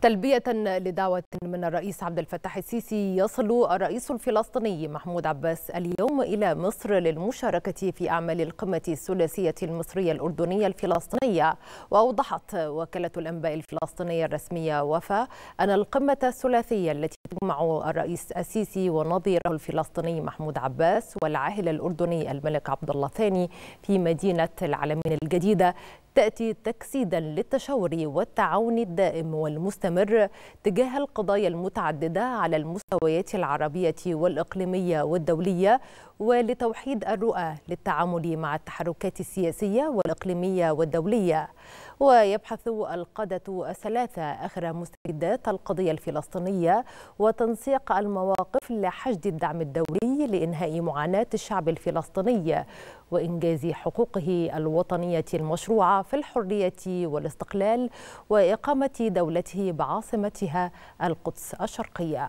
تلبية لدعوة من الرئيس عبد الفتاح السيسي يصل الرئيس الفلسطيني محمود عباس اليوم إلى مصر للمشاركة في أعمال القمة الثلاثية المصرية الأردنية الفلسطينية وأوضحت وكالة الأنباء الفلسطينية الرسمية وفا أن القمة الثلاثية التي تجمع الرئيس السيسي ونظيره الفلسطيني محمود عباس والعاهل الأردني الملك عبد الله الثاني في مدينة العالمين الجديدة تأتي تجسيدا للتشاور والتعاون الدائم والمستمر تجاه القضايا المتعددة على المستويات العربية والإقليمية والدولية ولتوحيد الرؤى للتعامل مع التحركات السياسية والإقليمية والدولية ويبحث القادة الثلاثة آخر مستجدات القضية الفلسطينية وتنسيق المواقف لحشد الدعم الدولي لإنهاء معاناة الشعب الفلسطيني وإنجاز حقوقه الوطنية المشروعة في الحرية والاستقلال وإقامة دولته بعاصمتها القدس الشرقية